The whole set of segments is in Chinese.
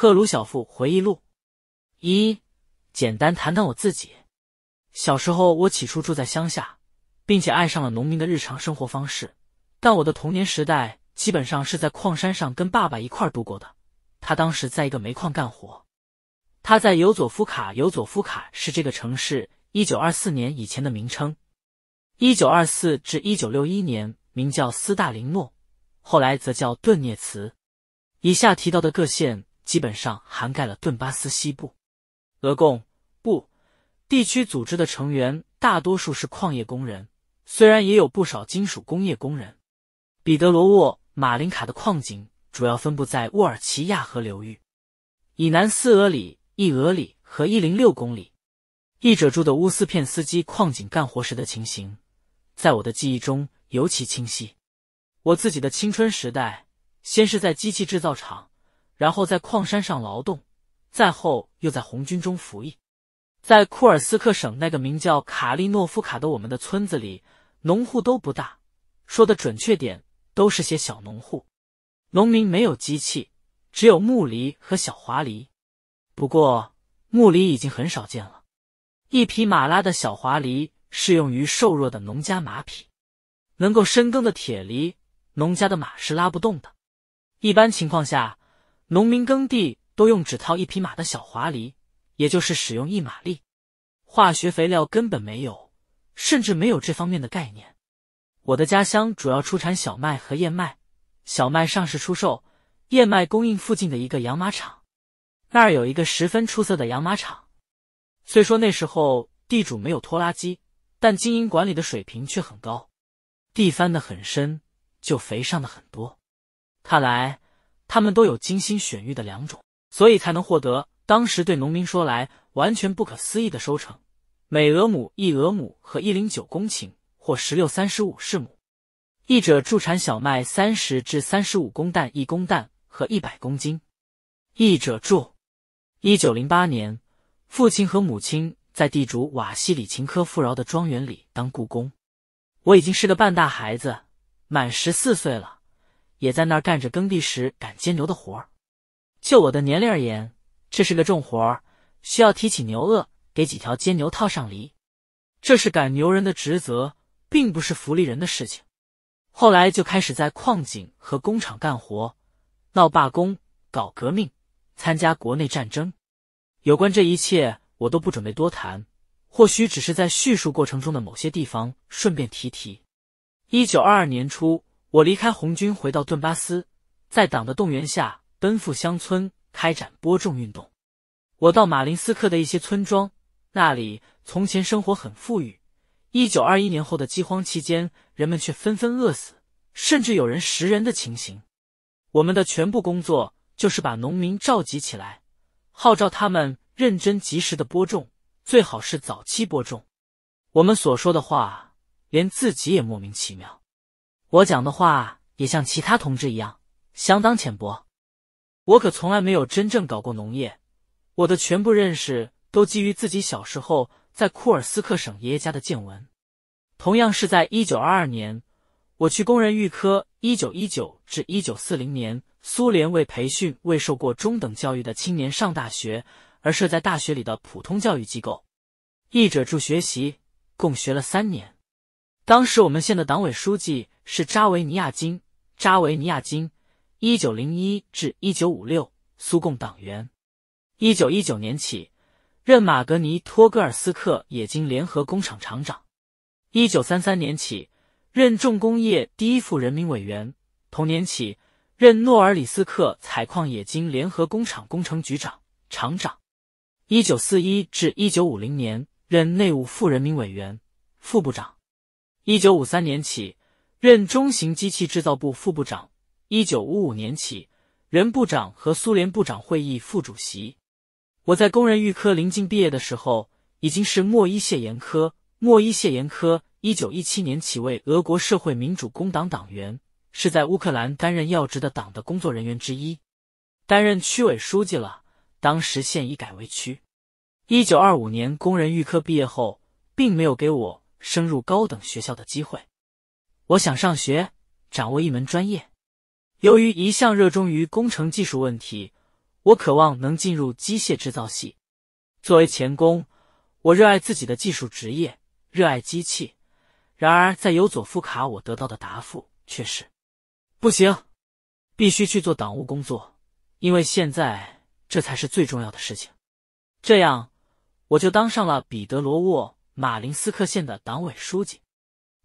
赫鲁晓夫回忆录，一，简单谈谈我自己。小时候，我起初住在乡下，并且爱上了农民的日常生活方式。但我的童年时代基本上是在矿山上跟爸爸一块儿度过的。他当时在一个煤矿干活。他在尤佐夫卡，尤佐夫卡是这个城市一九二四年以前的名称，一九二四至一九六一年名叫斯大林诺，后来则叫顿涅茨。以下提到的各县。基本上涵盖了顿巴斯西部，俄共不地区组织的成员大多数是矿业工人，虽然也有不少金属工业工人。彼得罗沃马林卡的矿井主要分布在沃尔奇亚河流域，以南四俄里、一俄里和一零六公里。译者住的乌斯片斯基矿井干活时的情形，在我的记忆中尤其清晰。我自己的青春时代，先是在机器制造厂。然后在矿山上劳动，再后又在红军中服役，在库尔斯克省那个名叫卡利诺夫卡的我们的村子里，农户都不大，说的准确点，都是些小农户。农民没有机器，只有木犁和小滑犁。不过木犁已经很少见了，一匹马拉的小滑犁适用于瘦弱的农家马匹，能够深耕的铁犁，农家的马是拉不动的。一般情况下。农民耕地都用只套一匹马的小滑犁，也就是使用一马力。化学肥料根本没有，甚至没有这方面的概念。我的家乡主要出产小麦和燕麦，小麦上市出售，燕麦供应附近的一个养马场。那儿有一个十分出色的养马场。虽说那时候地主没有拖拉机，但经营管理的水平却很高，地翻的很深，就肥上的很多。看来。他们都有精心选育的两种，所以才能获得当时对农民说来完全不可思议的收成：每俄亩一俄亩和一零九公顷或十六三十五世亩。一者助产小麦三十至三十五公担一公担和一百公斤。译者注：一九零八年，父亲和母亲在地主瓦西里琴科富饶的庄园里当雇工，我已经是个半大孩子，满十四岁了。也在那儿干着耕地时赶奸牛的活儿。就我的年龄而言，这是个重活儿，需要提起牛轭，给几条奸牛套上犁。这是赶牛人的职责，并不是福利人的事情。后来就开始在矿井和工厂干活，闹罢工，搞革命，参加国内战争。有关这一切，我都不准备多谈，或许只是在叙述过程中的某些地方顺便提提。一九二二年初。我离开红军，回到顿巴斯，在党的动员下，奔赴乡村开展播种运动。我到马林斯克的一些村庄，那里从前生活很富裕，一九二一年后的饥荒期间，人们却纷纷饿死，甚至有人食人的情形。我们的全部工作就是把农民召集起来，号召他们认真及时的播种，最好是早期播种。我们所说的话，连自己也莫名其妙。我讲的话也像其他同志一样，相当浅薄。我可从来没有真正搞过农业，我的全部认识都基于自己小时候在库尔斯克省爷爷家的见闻。同样是在一九二二年，我去工人预科。一九一九至一九四零年，苏联为培训未受过中等教育的青年上大学而设在大学里的普通教育机构。译者助学习，共学了三年。当时我们县的党委书记是扎维尼亚金，扎维尼亚金，一九零一至一九五六，苏共党员。一九一九年起任马格尼托戈尔斯克冶金联合工厂厂长，一九三三年起任重工业第一副人民委员，同年起任诺尔里斯克采矿冶金联合工厂工程局长、厂长。一九四一至一九五零年任内务副人民委员、副部长。一九五三年起任中型机器制造部副部长，一九五五年起任部长和苏联部长会议副主席。我在工人预科临近毕业的时候，已经是莫伊谢延科。莫伊谢延科一九一七年起为俄国社会民主工党党员，是在乌克兰担任要职的党的工作人员之一，担任区委书记了。当时县已改为区。一九二五年工人预科毕业后，并没有给我。升入高等学校的机会，我想上学，掌握一门专业。由于一向热衷于工程技术问题，我渴望能进入机械制造系。作为钳工，我热爱自己的技术职业，热爱机器。然而，在尤佐夫卡，我得到的答复却是：不行，必须去做党务工作，因为现在这才是最重要的事情。这样，我就当上了彼得罗沃。马林斯克县的党委书记，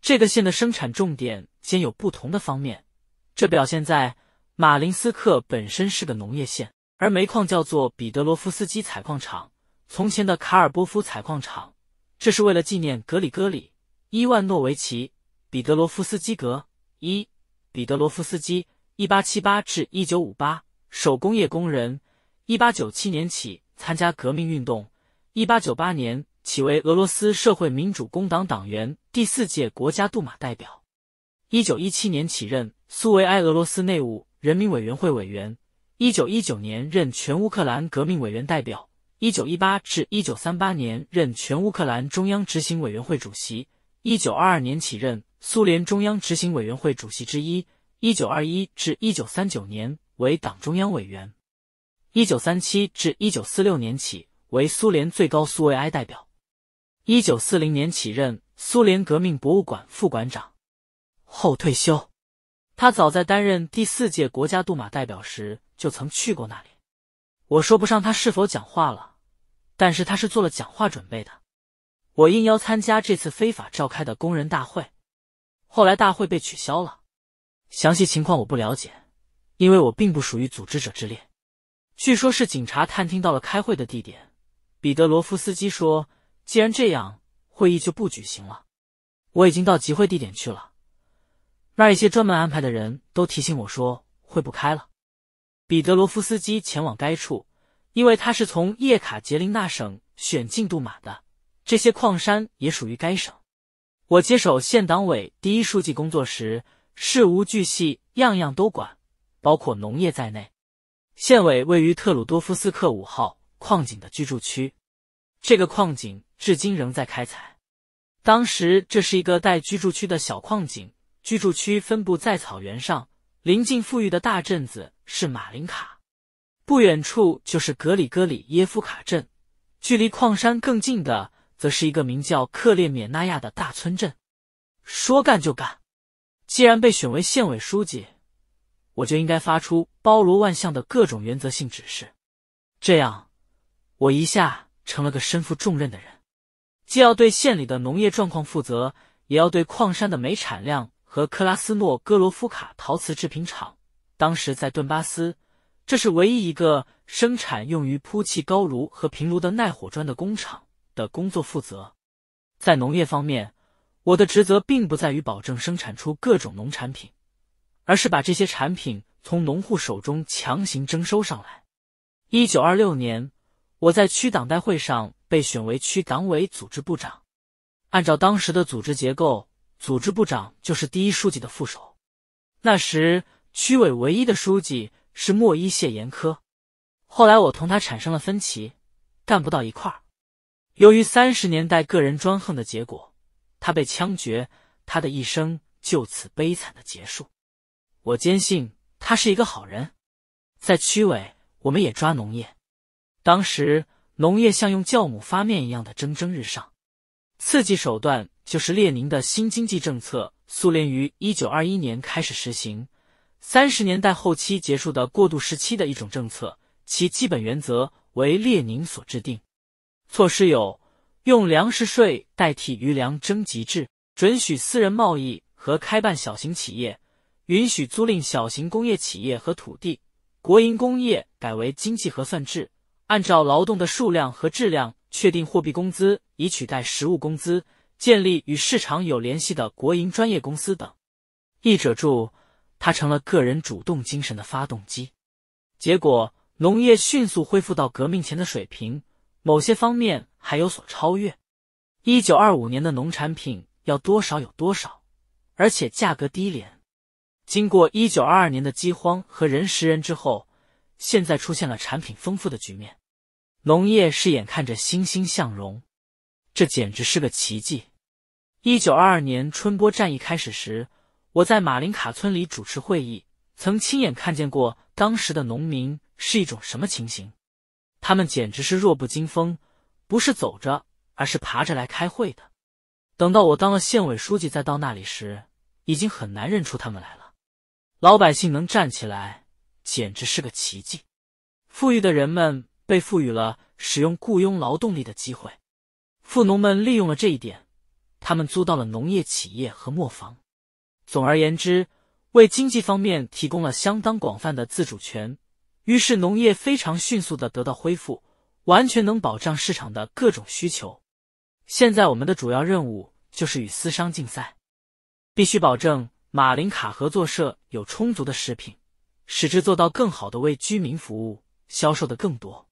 这个县的生产重点兼有不同的方面，这表现在马林斯克本身是个农业县，而煤矿叫做彼得罗夫斯基采矿厂，从前的卡尔波夫采矿场，这是为了纪念格里戈里·伊万诺维奇·彼得罗夫斯基格一彼得罗夫斯基，一八七八至一九五八，手工业工人，一八九七年起参加革命运动，一八九八年。起为俄罗斯社会民主工党党员，第四届国家杜马代表。一九一七年起任苏维埃俄罗斯内务人民委员会委员，一九一九年任全乌克兰革命委员代表，一九一八至一九三八年任全乌克兰中央执行委员会主席，一九二二年起任苏联中央执行委员会主席之一，一九二一至一九三九年为党中央委员，一九三七至一九四六年起为苏联最高苏维埃代表。一九四零年起任苏联革命博物馆副馆长，后退休。他早在担任第四届国家杜马代表时就曾去过那里。我说不上他是否讲话了，但是他是做了讲话准备的。我应邀参加这次非法召开的工人大会，后来大会被取消了。详细情况我不了解，因为我并不属于组织者之列。据说是警察探听到了开会的地点。彼得罗夫斯基说。既然这样，会议就不举行了。我已经到集会地点去了，那一些专门安排的人都提醒我说会不开了。彼得罗夫斯基前往该处，因为他是从叶卡捷琳娜省选进杜马的。这些矿山也属于该省。我接手县党委第一书记工作时，事无巨细，样样都管，包括农业在内。县委位于特鲁多夫斯克五号矿井的居住区，这个矿井。至今仍在开采。当时这是一个带居住区的小矿井，居住区分布在草原上，临近富裕的大镇子是马林卡，不远处就是格里戈里耶夫卡镇，距离矿山更近的则是一个名叫克列缅纳亚的大村镇。说干就干，既然被选为县委书记，我就应该发出包罗万象的各种原则性指示，这样我一下成了个身负重任的人。既要对县里的农业状况负责，也要对矿山的煤产量和克拉斯诺戈罗夫卡陶瓷制品厂（当时在顿巴斯，这是唯一一个生产用于铺砌高炉和平炉的耐火砖的工厂）的工作负责。在农业方面，我的职责并不在于保证生产出各种农产品，而是把这些产品从农户手中强行征收上来。一九二六年。我在区党代会上被选为区党委组织部长。按照当时的组织结构，组织部长就是第一书记的副手。那时区委唯一的书记是莫一谢延科。后来我同他产生了分歧，干不到一块儿。由于三十年代个人专横的结果，他被枪决，他的一生就此悲惨的结束。我坚信他是一个好人。在区委，我们也抓农业。当时农业像用酵母发面一样的蒸蒸日上，刺激手段就是列宁的新经济政策，苏联于一九二一年开始实行，三十年代后期结束的过渡时期的一种政策，其基本原则为列宁所制定。措施有：用粮食税代替余粮征集制，准许私人贸易和开办小型企业，允许租赁小型工业企业和土地，国营工业改为经济核算制。按照劳动的数量和质量确定货币工资，以取代实物工资，建立与市场有联系的国营专业公司等。译者注：他成了个人主动精神的发动机。结果，农业迅速恢复到革命前的水平，某些方面还有所超越。一九二五年的农产品要多少有多少，而且价格低廉。经过一九二二年的饥荒和人食人之后。现在出现了产品丰富的局面，农业是眼看着欣欣向荣，这简直是个奇迹。一九二二年春播战役开始时，我在马林卡村里主持会议，曾亲眼看见过当时的农民是一种什么情形，他们简直是弱不禁风，不是走着，而是爬着来开会的。等到我当了县委书记再到那里时，已经很难认出他们来了。老百姓能站起来。简直是个奇迹！富裕的人们被赋予了使用雇佣劳动力的机会，富农们利用了这一点，他们租到了农业企业和磨坊。总而言之，为经济方面提供了相当广泛的自主权。于是农业非常迅速的得到恢复，完全能保障市场的各种需求。现在我们的主要任务就是与私商竞赛，必须保证马林卡合作社有充足的食品。使之做到更好的为居民服务，销售的更多。